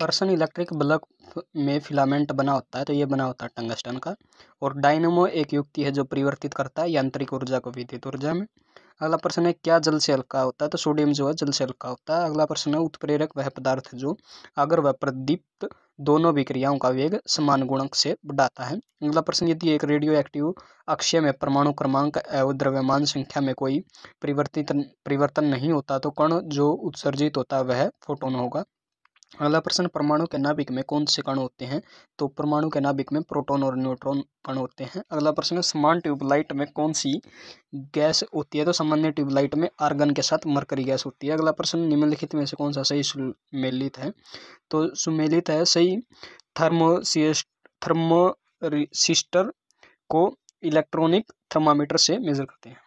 person electric bulb में filament बना होता है तो ये बना होता है टंगस्टन का और डायनमो एक युक्ति है जो परिवर्तित करता है यांत्रिक ऊर्जा को विद्युत ऊर्जा में अगला प्रश्न है क्या जल से हल्का होता है तो सोडियम जो है जल से हल्का होता है अगला प्रश्न है उत्प्रेरक वह पदार्थ जो अगर वह प्रदीप्त दोनों विक्रियाओं का वेग समान गुणक से बढ़ाता है अगला प्रश्न यदि एक रेडियो एक्टिव अक्षय में परमाणु क्रमांक एवं द्रव्यमान संख्या में कोई परिवर्तित परिवर्तन नहीं होता तो कण जो उत्सर्जित होता है वह फोटोन होगा अगला प्रश्न परमाणु के नाभिक में कौन से कण होते हैं तो परमाणु के नाभिक में प्रोटॉन और न्यूट्रॉन कण होते हैं अगला प्रश्न समान ट्यूबलाइट में कौन सी गैस होती है तो सामान्य ट्यूबलाइट में आर्गन के साथ मरकरी गैस होती है अगला प्रश्न निम्नलिखित में से कौन सा सही सुमेलित है तो सुमेलित है सही थर्मोसिस्ट थर्मोसिस्टर को इलेक्ट्रॉनिक थर्मामीटर से मेजर करते हैं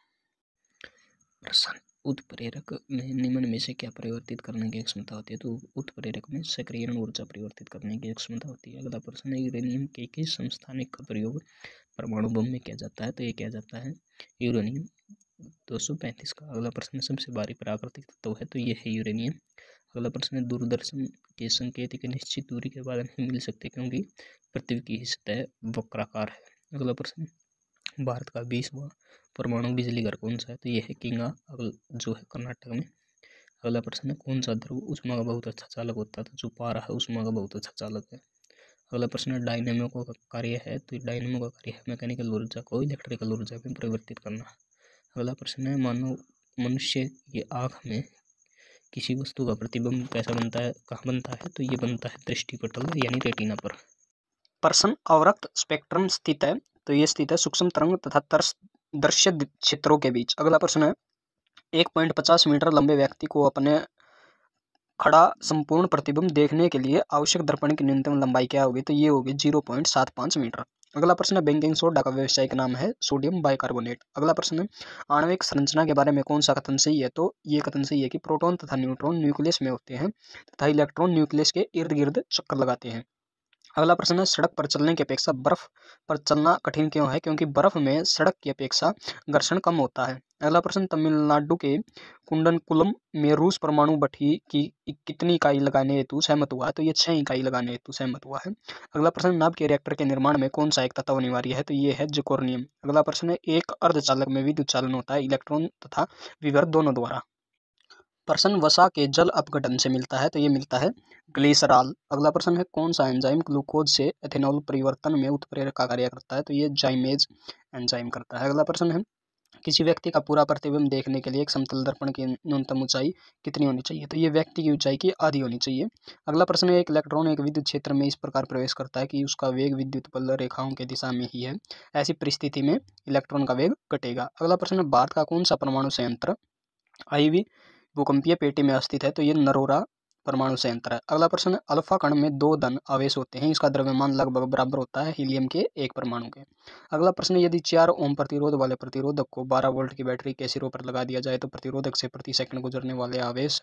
प्रश्न उत्प्रेरक में निम्न में से क्या परिवर्तित करने की क्षमता होती है तो उत्प्रेरक में सक्रिय ऊर्जा परिवर्तित करने की क्षमता होती है अगला प्रश्न है यूरेनियम के किस संस्थानिक का प्रयोग परमाणु बम में किया जाता है तो ये किया जाता है यूरेनियम दो सौ पैंतीस का अगला प्रश्न सबसे भारी प्राकृतिक तत्व है तो ये है यूरेनियम अगला प्रश्न है दूरदर्शन के संकेत एक निश्चित दूरी के बाद नहीं मिल सकते क्योंकि पृथ्वी की सतह वक्राकार है अगला प्रश्न भारत का बीसवा परमाणु बिजली घर कौन सा है तो यह है किंगा अगला जो है कर्नाटक में अगला प्रश्न है कौन सा ध्रुव उष्मा का बहुत अच्छा चालक होता है जो पारा है उष्मा का बहुत अच्छा चालक है अगला प्रश्न है डायनेमो का कार्य है तो डायनेमो का कार्य है मैकेनिकल ऊर्जा को इलेक्ट्रिकल ऊर्जा में परिवर्तित करना अगला प्रश्न है मानव मनुष्य की आँख में किसी वस्तु का प्रतिबिंब कैसा बनता है कहाँ बनता है तो ये बनता है दृष्टिपटल यानी रेटिना पर पर्सन अवरक्त स्पेक्ट्रम स्थित है तो ये स्थित है सूक्ष्म तरंग तथा तर्श दृश्य क्षेत्रों के बीच अगला प्रश्न है एक पॉइंट पचास मीटर लंबे व्यक्ति को अपने खड़ा संपूर्ण प्रतिबिंब देखने के लिए आवश्यक दर्पण की न्यूनतम लंबाई क्या होगी तो ये होगी जीरो पॉइंट सात पाँच मीटर अगला प्रश्न है बैंकिंग सोडा का व्यवसायिक नाम है सोडियम बाइकार्बोनेट अगला प्रश्न है आणविक संरचना के बारे में कौन सा कथन सही है तो ये कथन सही है कि प्रोटोन तथा न्यूट्रॉन न्यूक्लियस में होते हैं तथा इलेक्ट्रॉन न्यूक्लियस के इर्द गिर्द चक्कर लगाते हैं अगला प्रश्न है सड़क पर चलने की अपेक्षा बर्फ पर चलना कठिन क्यों है क्योंकि बर्फ में सड़क की अपेक्षा घर्षण कम होता है अगला प्रश्न तमिलनाडु के कुंडनकुलम में रूस परमाणु भट्टी की कितनी इकाई लगाने हेतु सहमत हुआ है तो ये छह इकाई लगाने हेतु सहमत हुआ है अगला प्रश्न नाभ के रिएक्टर के निर्माण में कौन सा एक तत्व अनिवार्य है तो ये है जिकोर्नियम अगला प्रश्न है एक अर्धचालक में विद्युत चालन होता है इलेक्ट्रॉन तथा विवर दोनों द्वारा प्रश्न वसा के जल अपघटन से मिलता है तो ये मिलता है ग्लीसराल अगला प्रश्न है कौन सा एंजाइम ग्लूकोज से एथेनॉल परिवर्तन में उत्प्रेरक का कार्य करता है तो ये जाइमेज एंजाइम करता है अगला प्रश्न है किसी व्यक्ति का पूरा प्रतिबिंब देखने के लिए एक समतल दर्पण की न्यूनतम ऊंचाई कितनी होनी चाहिए तो ये व्यक्ति की ऊंचाई की आधी होनी चाहिए अगला प्रश्न है एक इलेक्ट्रॉन एक विद्युत क्षेत्र में इस प्रकार प्रवेश करता है कि उसका वेग विद्युत बल रेखाओं के दिशा में ही है ऐसी परिस्थिति में इलेक्ट्रॉन का वेग घटेगा अगला प्रश्न है भारत का कौन सा परमाणु संयंत्र आईवी भूकंपीय पेटी में अस्थित है तो ये नरोरा परमाणु संयंत्र है अगला प्रश्न है अल्फा कण में दो धन आवेश होते हैं इसका द्रव्यमान लगभग बराबर होता है हीलियम के एक परमाणु के अगला प्रश्न यदि चार ओम प्रतिरोध वाले प्रतिरोधक को 12 वोल्ट की बैटरी के सिरों पर लगा दिया जाए तो प्रतिरोधक से प्रति सेकंड गुजरने वाले आवेश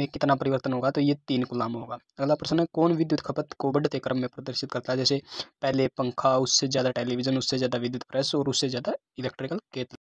में कितना परिवर्तन होगा तो ये तीन गुलाम होगा अगला प्रश्न है कौन विद्युत खपत को बढ़ते क्रम में प्रदर्शित करता है जैसे पहले पंखा उससे ज़्यादा टेलीविजन उससे ज़्यादा विद्युत प्रेस और उससे ज़्यादा इलेक्ट्रिकल केतल